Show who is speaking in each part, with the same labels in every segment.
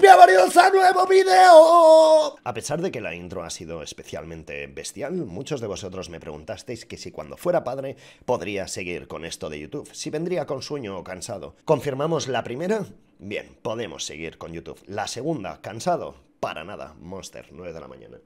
Speaker 1: ¡Bienvenidos a nuevo video! A pesar de que la intro ha sido especialmente bestial, muchos de vosotros me preguntasteis que si cuando fuera padre podría seguir con esto de YouTube, si vendría con sueño o cansado. ¿Confirmamos la primera? Bien, podemos seguir con YouTube. La segunda, cansado, para nada. Monster, 9 de la mañana.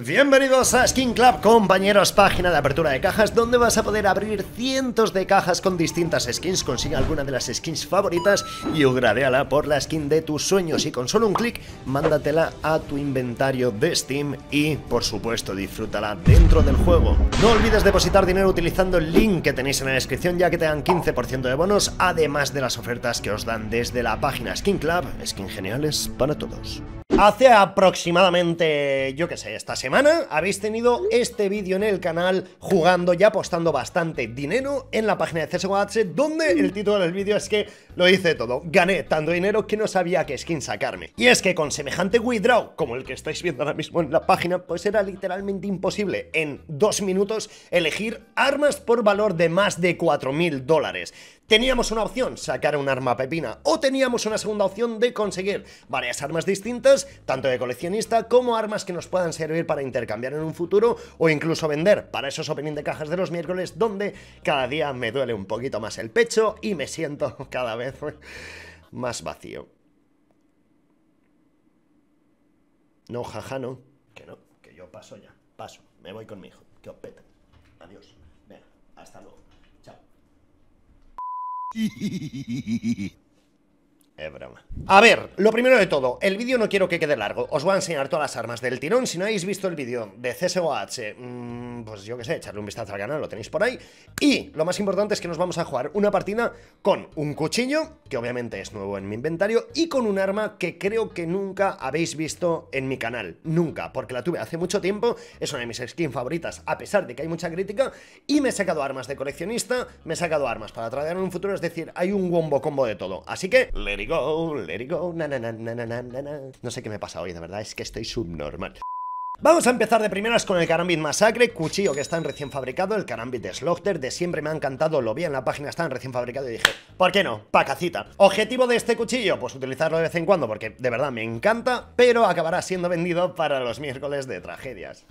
Speaker 1: Bienvenidos a Skin Club, compañeros, página de apertura de cajas donde vas a poder abrir cientos de cajas con distintas skins, consigue alguna de las skins favoritas y ugradeala por la skin de tus sueños y con solo un clic mándatela a tu inventario de Steam y por supuesto disfrútala dentro del juego. No olvides depositar dinero utilizando el link que tenéis en la descripción ya que te dan 15% de bonos además de las ofertas que os dan desde la página Skin Club, skin geniales para todos. Hace aproximadamente, yo qué sé, esta semana habéis tenido este vídeo en el canal jugando y apostando bastante dinero en la página de CSGO donde el título del vídeo es que lo hice todo. Gané tanto dinero que no sabía qué skin sacarme. Y es que con semejante withdraw, como el que estáis viendo ahora mismo en la página, pues era literalmente imposible en dos minutos elegir armas por valor de más de 4.000 dólares. Teníamos una opción, sacar un arma pepina, o teníamos una segunda opción de conseguir varias armas distintas tanto de coleccionista como armas que nos puedan servir para intercambiar en un futuro o incluso vender para esos opening de cajas de los miércoles donde cada día me duele un poquito más el pecho y me siento cada vez más vacío. No, jaja, no. Que no, que yo paso ya. Paso, me voy con mi hijo. Que os Adiós. Venga, hasta luego. Chao. Es A ver, lo primero de todo, el vídeo no quiero que quede largo. Os voy a enseñar todas las armas del tirón. Si no habéis visto el vídeo de CSOH, mmm, pues yo qué sé, echarle un vistazo al canal, lo tenéis por ahí. Y lo más importante es que nos vamos a jugar una partida con un cuchillo, que obviamente es nuevo en mi inventario, y con un arma que creo que nunca habéis visto en mi canal. Nunca, porque la tuve hace mucho tiempo, es una de mis skins favoritas, a pesar de que hay mucha crítica, y me he sacado armas de coleccionista, me he sacado armas para traer en un futuro, es decir, hay un wombo combo de todo. Así que, let it go, let it go, na na na na na na No sé qué me pasa hoy, de verdad, es que estoy subnormal. Vamos a empezar de primeras con el Karambit Masacre, cuchillo que está en recién fabricado, el Karambit de Slaughter, de siempre me ha encantado, lo vi en la página, está en recién fabricado y dije, ¿por qué no? Pacacita. ¿Objetivo de este cuchillo? Pues utilizarlo de vez en cuando porque de verdad me encanta, pero acabará siendo vendido para los miércoles de tragedias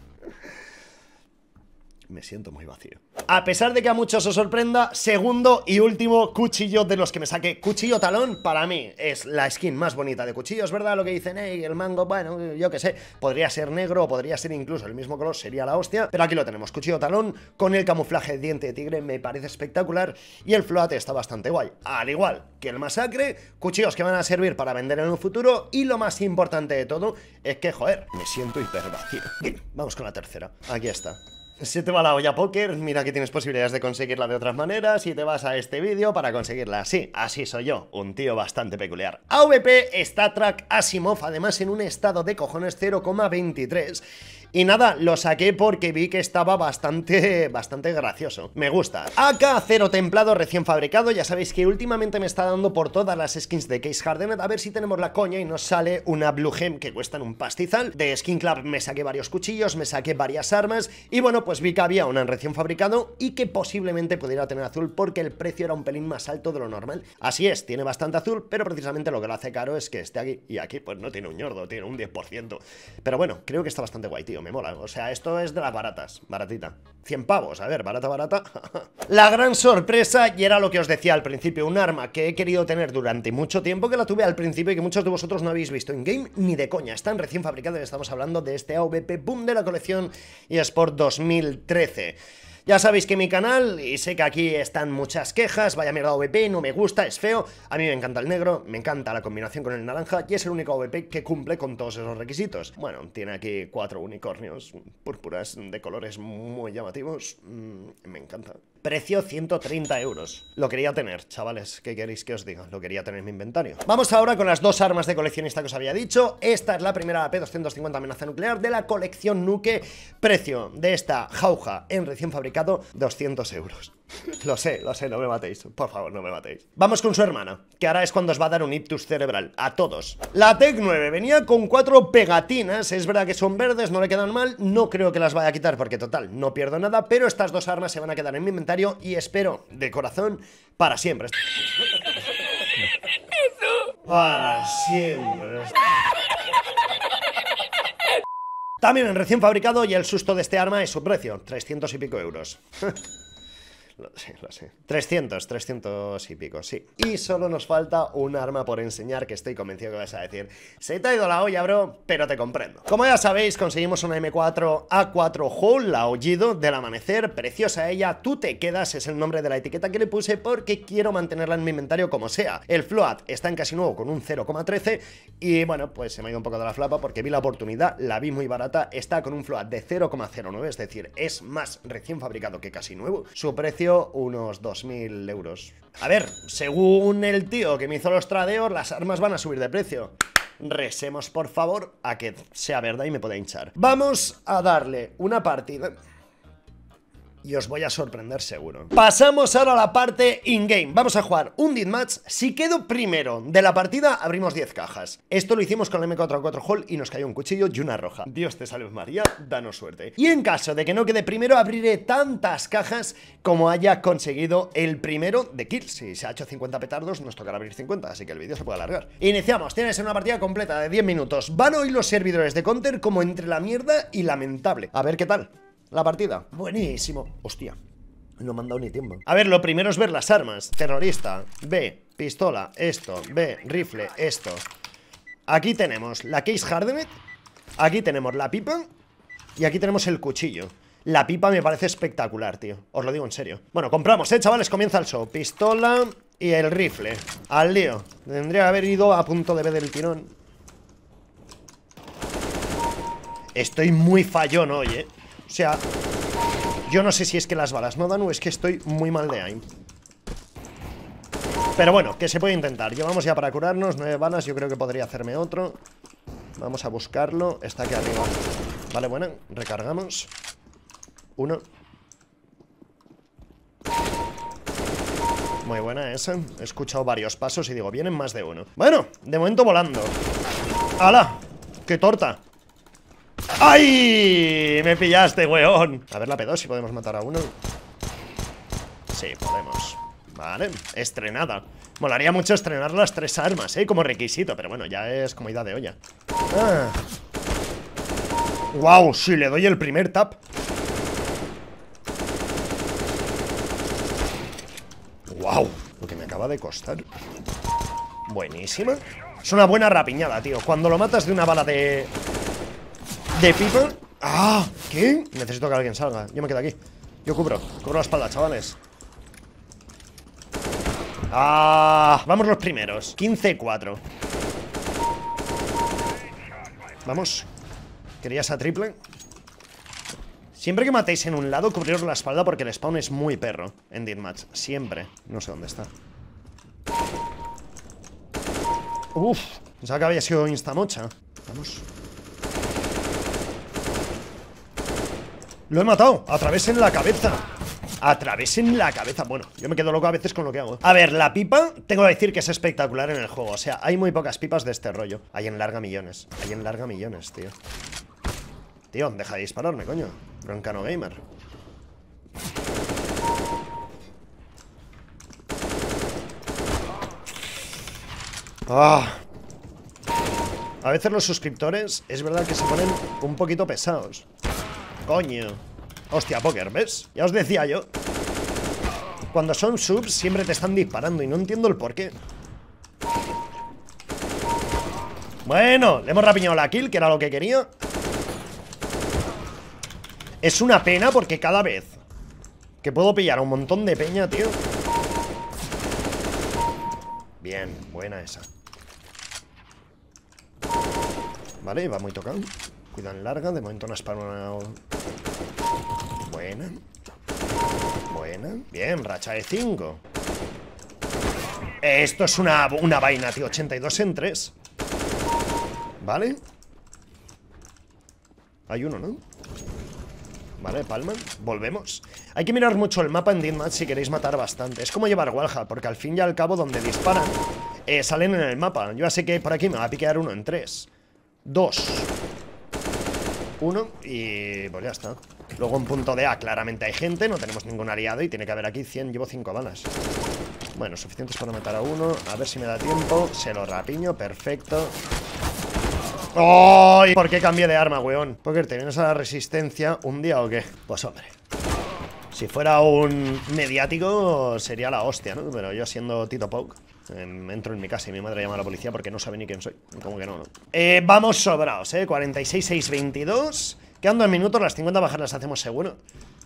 Speaker 1: me siento muy vacío. A pesar de que a muchos os sorprenda, segundo y último cuchillo de los que me saqué. Cuchillo talón, para mí, es la skin más bonita de cuchillos, verdad lo que dicen, hey, el mango, bueno, yo qué sé. Podría ser negro, podría ser incluso el mismo color, sería la hostia. Pero aquí lo tenemos, cuchillo talón con el camuflaje de diente de tigre, me parece espectacular. Y el float está bastante guay. Al igual que el masacre, cuchillos que van a servir para vender en un futuro. Y lo más importante de todo es que, joder, me siento hiper vacío. Bien, vamos con la tercera. Aquí está. Si te va la olla póker, mira que tienes posibilidades de conseguirla de otras maneras y te vas a este vídeo para conseguirla así. Así soy yo, un tío bastante peculiar. AVP, Star Trek, Asimov, además en un estado de cojones 0,23 y nada, lo saqué porque vi que estaba bastante, bastante gracioso. Me gusta. Acá acero templado recién fabricado. Ya sabéis que últimamente me está dando por todas las skins de Case Hardened. A ver si tenemos la coña y nos sale una Blue Gem que en un pastizal. De Skin Club me saqué varios cuchillos, me saqué varias armas. Y bueno, pues vi que había una en recién fabricado y que posiblemente pudiera tener azul porque el precio era un pelín más alto de lo normal. Así es, tiene bastante azul, pero precisamente lo que lo hace caro es que esté aquí y aquí pues no tiene un yordo, tiene un 10%. Pero bueno, creo que está bastante guay, tío me mola. O sea, esto es de las baratas, baratita. 100 pavos, a ver, barata, barata. la gran sorpresa, y era lo que os decía al principio, un arma que he querido tener durante mucho tiempo, que la tuve al principio y que muchos de vosotros no habéis visto en game ni de coña. Están recién fabricadas, estamos hablando de este AVP Boom de la colección eSport 2013. Ya sabéis que mi canal, y sé que aquí están muchas quejas, vaya mierda OVP, no me gusta, es feo, a mí me encanta el negro, me encanta la combinación con el naranja y es el único OVP que cumple con todos esos requisitos. Bueno, tiene aquí cuatro unicornios púrpuras de colores muy llamativos, mm, me encanta precio 130 euros. Lo quería tener, chavales, ¿qué queréis que os diga? Lo quería tener en mi inventario. Vamos ahora con las dos armas de coleccionista que os había dicho. Esta es la primera ap 250 amenaza nuclear de la colección Nuke. Precio de esta jauja en recién fabricado, 200 euros. Lo sé, lo sé, no me matéis. Por favor, no me matéis. Vamos con su hermana, que ahora es cuando os va a dar un ictus cerebral. A todos. La tec 9 venía con cuatro pegatinas. Es verdad que son verdes, no le quedan mal. No creo que las vaya a quitar porque, total, no pierdo nada. Pero estas dos armas se van a quedar en mi inventario y espero, de corazón, para siempre. Para siempre. También en recién fabricado y el susto de este arma es su precio, 300 y pico euros. lo sé, sé. 300, 300 y pico, sí. Y solo nos falta un arma por enseñar que estoy convencido que vas a decir Se te ha ido la olla, bro, pero te comprendo. Como ya sabéis, conseguimos una M4 A4 Hull la aullido del amanecer, preciosa ella, tú te quedas, es el nombre de la etiqueta que le puse porque quiero mantenerla en mi inventario como sea. El Float está en casi nuevo con un 0,13 y bueno, pues se me ha ido un poco de la flapa porque vi la oportunidad, la vi muy barata, está con un Float de 0,09, es decir, es más recién fabricado que casi nuevo. Su precio unos 2.000 euros. A ver, según el tío que me hizo los tradeos, las armas van a subir de precio. Resemos, por favor, a que sea verdad y me pueda hinchar. Vamos a darle una partida y os voy a sorprender seguro. Pasamos ahora a la parte in-game. Vamos a jugar un match. Si quedo primero de la partida, abrimos 10 cajas. Esto lo hicimos con el m 44 Hall y nos cayó un cuchillo y una roja. Dios te salve María, danos suerte. Y en caso de que no quede primero, abriré tantas cajas como haya conseguido el primero de Kill. Si se ha hecho 50 petardos, nos tocará abrir 50, así que el vídeo se puede alargar. Iniciamos. Tienes una partida completa de 10 minutos. Van hoy los servidores de Counter como entre la mierda y lamentable. A ver qué tal la partida. Buenísimo. Hostia, no me han dado ni tiempo. A ver, lo primero es ver las armas. Terrorista. B, pistola, esto. B, rifle, esto. Aquí tenemos la case hardnet Aquí tenemos la pipa. Y aquí tenemos el cuchillo. La pipa me parece espectacular, tío. Os lo digo en serio. Bueno, compramos, ¿eh, chavales? Comienza el show. Pistola y el rifle. Al lío. Tendría que haber ido a punto de B del tirón. Estoy muy fallón hoy, ¿eh? O sea, yo no sé si es que las balas no dan o es que estoy muy mal de aim. Pero bueno, que se puede intentar. Llevamos ya para curarnos, nueve balas, yo creo que podría hacerme otro. Vamos a buscarlo, está aquí arriba. Vale, bueno, recargamos. Uno. Muy buena esa. He escuchado varios pasos y digo, vienen más de uno. Bueno, de momento volando. ¡Hala! ¡Qué torta! ¡Ay! Me pillaste, weón. A ver la pedo si podemos matar a uno. Sí, podemos. Vale, estrenada. Molaría mucho estrenar las tres armas, ¿eh? Como requisito, pero bueno, ya es como de olla. Ah. ¡Guau! ¡Wow! Si le doy el primer tap. ¡Wow! Lo que me acaba de costar. Buenísima. Es una buena rapiñada, tío. Cuando lo matas de una bala de... The people. ¡Ah! ¿Qué? Necesito que alguien salga. Yo me quedo aquí. Yo cubro. Cubro la espalda, chavales. ¡Ah! Vamos los primeros. 15-4. Vamos. ¿Quería esa triple? Siempre que matéis en un lado, cubriros la espalda porque el spawn es muy perro en Deathmatch. Siempre. No sé dónde está. Uf. Pensaba que había sido instamocha. Vamos. Lo he matado, a través en la cabeza A través en la cabeza Bueno, yo me quedo loco a veces con lo que hago A ver, la pipa, tengo que decir que es espectacular en el juego O sea, hay muy pocas pipas de este rollo Hay en larga millones, hay en larga millones, tío Tío, deja de dispararme, coño Broncano Gamer Ah. A veces los suscriptores es verdad que se ponen un poquito pesados Coño. Hostia, póker, ¿ves? Ya os decía yo. Cuando son subs siempre te están disparando y no entiendo el porqué. Bueno, le hemos rapiñado la kill, que era lo que quería. Es una pena porque cada vez que puedo pillar un montón de peña, tío. Bien, buena esa. Vale, va muy tocado en larga, de momento no has parado Buena. Buena. Bien, racha de 5. Esto es una, vaina, tío. 82 en 3. Vale. Hay uno, ¿no? Vale, palma, volvemos Hay que mirar mucho el mapa en Deathmatch si queréis matar bastante Es como llevar Walha, porque al fin y al cabo donde disparan eh, Salen en el mapa Yo ya sé que por aquí me va a piquear uno en tres Dos uno y pues ya está Luego en punto de A claramente hay gente No tenemos ningún aliado y tiene que haber aquí 100 Llevo 5 balas Bueno, suficientes para matar a uno A ver si me da tiempo Se lo rapiño, perfecto ¡Oh! ¿Por qué cambié de arma, weón? porque ¿te esa a resistencia un día o qué? Pues hombre Si fuera un mediático sería la hostia, ¿no? Pero yo siendo Tito Poke entro en mi casa y mi madre llama a la policía porque no sabe ni quién soy. como que no? Eh, vamos sobrados, ¿eh? 46, 6, 22. Quedando en minutos, las 50 bajas las hacemos seguro.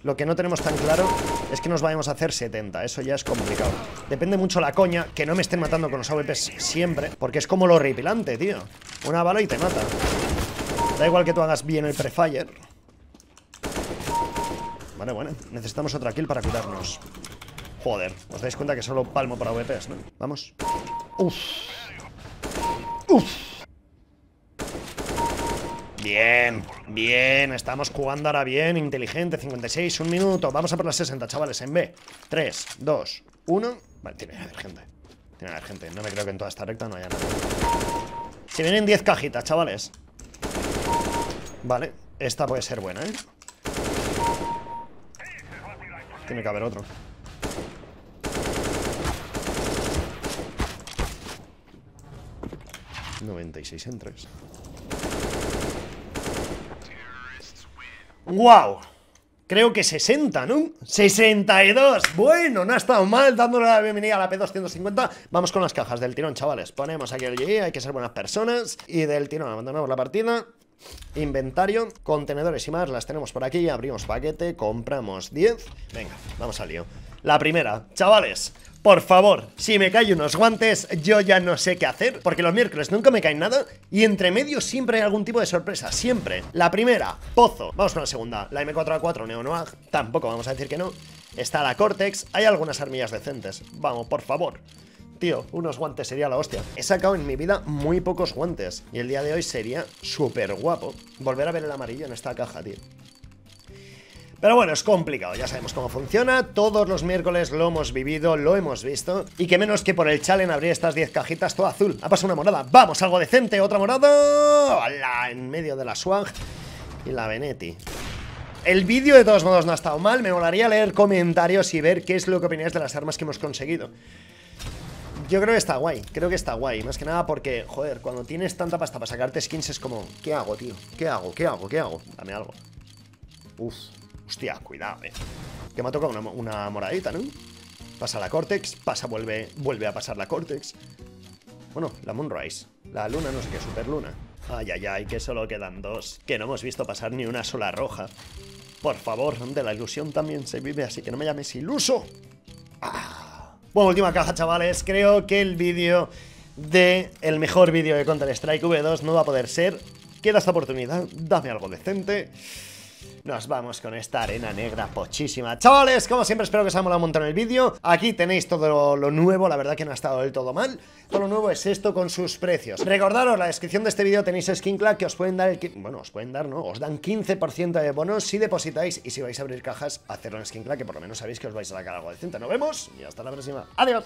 Speaker 1: Lo que no tenemos tan claro es que nos vayamos a hacer 70. Eso ya es complicado. Depende mucho la coña que no me estén matando con los AWPs siempre. Porque es como lo horripilante, tío. Una bala y te mata. Da igual que tú hagas bien el prefire. Vale, bueno. Necesitamos otra kill para cuidarnos. Joder, os dais cuenta que solo palmo para VPs, ¿no? Vamos. Uf. Uf. Bien, bien, estamos jugando ahora bien, inteligente, 56, un minuto, vamos a por las 60, chavales, en B 3, 2, 1 Vale, tiene que haber gente, tiene que haber gente No me creo que en toda esta recta no haya nada Se vienen 10 cajitas, chavales Vale, esta puede ser buena, ¿eh? Tiene que haber otro 96 en 3. ¡Wow! Creo que 60, ¿no? ¡62! Bueno, no ha estado mal dándole la bienvenida a la P250 Vamos con las cajas del tirón, chavales Ponemos aquí el GG, hay que ser buenas personas Y del tirón abandonamos la partida Inventario, contenedores y más Las tenemos por aquí, abrimos paquete Compramos 10 Venga, vamos al lío la primera, chavales, por favor, si me caen unos guantes, yo ya no sé qué hacer, porque los miércoles nunca me caen nada y entre medio siempre hay algún tipo de sorpresa, siempre. La primera, Pozo. Vamos con la segunda, la M4A4 Neonoag, tampoco vamos a decir que no. Está la Cortex, hay algunas armillas decentes. Vamos, por favor. Tío, unos guantes sería la hostia. He sacado en mi vida muy pocos guantes y el día de hoy sería súper guapo volver a ver el amarillo en esta caja, tío. Pero bueno, es complicado, ya sabemos cómo funciona, todos los miércoles lo hemos vivido, lo hemos visto, y que menos que por el challenge habría estas 10 cajitas, todo azul. Ha pasado una morada, vamos, algo decente, otra morada, ¡Hala! en medio de la swag y la Veneti. El vídeo de todos modos no ha estado mal, me molaría leer comentarios y ver qué es lo que opináis de las armas que hemos conseguido. Yo creo que está guay, creo que está guay, más que nada porque, joder, cuando tienes tanta pasta para sacarte skins es como, ¿qué hago, tío? ¿Qué hago? ¿Qué hago? ¿Qué hago? Dame algo. Uf, Hostia, cuidado, eh. Que me ha tocado una, moradita, ¿no? Pasa la Cortex, pasa, vuelve Vuelve a pasar la Cortex Bueno, la Moonrise La luna, no sé qué, superluna Ay, ay, ay, que solo quedan dos Que no hemos visto pasar ni una sola roja Por favor, de la ilusión también se vive Así que no me llames iluso ah. Bueno, última caja, chavales Creo que el vídeo de el mejor vídeo de Counter Strike V2 no va a poder ser. Queda esta oportunidad, dame algo decente nos vamos con esta arena negra pochísima Chavales, como siempre espero que os haya molado un montón el vídeo Aquí tenéis todo lo nuevo, la verdad que no ha estado del todo mal Todo lo nuevo es esto con sus precios Recordaros, en la descripción de este vídeo tenéis SkinClack que os pueden dar el... Bueno, os pueden dar, ¿no? Os dan 15% de bonos si depositáis Y si vais a abrir cajas, hacerlo en SkinClack que por lo menos sabéis que os vais a sacar algo decente Nos vemos y hasta la próxima Adiós